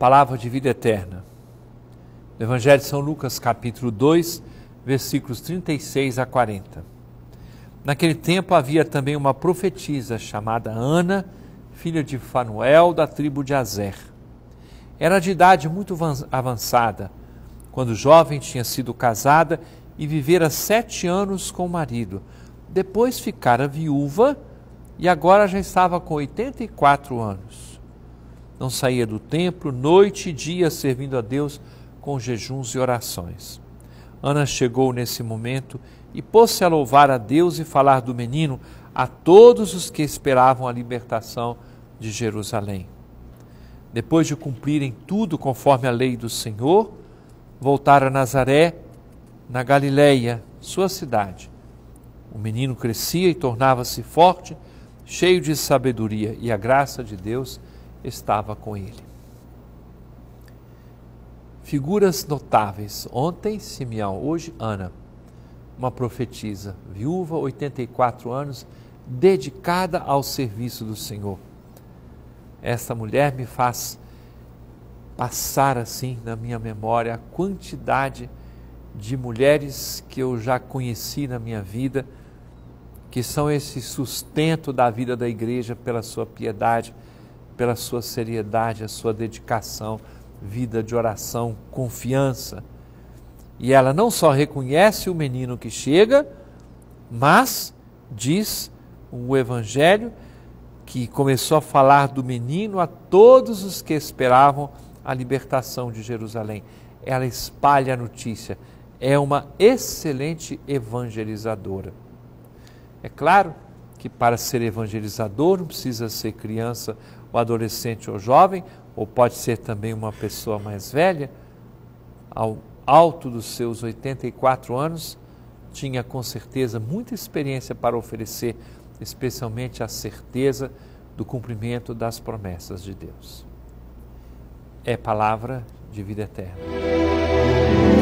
palavra de vida eterna. Evangelho de São Lucas, capítulo 2, versículos 36 a 40. Naquele tempo havia também uma profetisa chamada Ana, filha de Fanuel, da tribo de Azer. Era de idade muito avançada. Quando jovem, tinha sido casada e vivera sete anos com o marido. Depois ficara viúva e agora já estava com 84 anos não saía do templo, noite e dia servindo a Deus com jejuns e orações. Ana chegou nesse momento e pôs-se a louvar a Deus e falar do menino a todos os que esperavam a libertação de Jerusalém. Depois de cumprirem tudo conforme a lei do Senhor, voltaram a Nazaré, na Galileia, sua cidade. O menino crescia e tornava-se forte, cheio de sabedoria, e a graça de Deus estava com ele. Figuras notáveis. Ontem, Simeão, hoje, Ana, uma profetisa, viúva, 84 anos, dedicada ao serviço do Senhor. Essa mulher me faz passar assim na minha memória a quantidade de mulheres que eu já conheci na minha vida, que são esse sustento da vida da igreja pela sua piedade, pela sua seriedade, a sua dedicação, vida de oração, confiança. E ela não só reconhece o menino que chega, mas diz o Evangelho que começou a falar do menino a todos os que esperavam a libertação de Jerusalém. Ela espalha a notícia, é uma excelente evangelizadora. É claro que para ser evangelizador não precisa ser criança o adolescente ou jovem, ou pode ser também uma pessoa mais velha, ao alto dos seus 84 anos, tinha com certeza muita experiência para oferecer, especialmente a certeza do cumprimento das promessas de Deus. É palavra de vida eterna.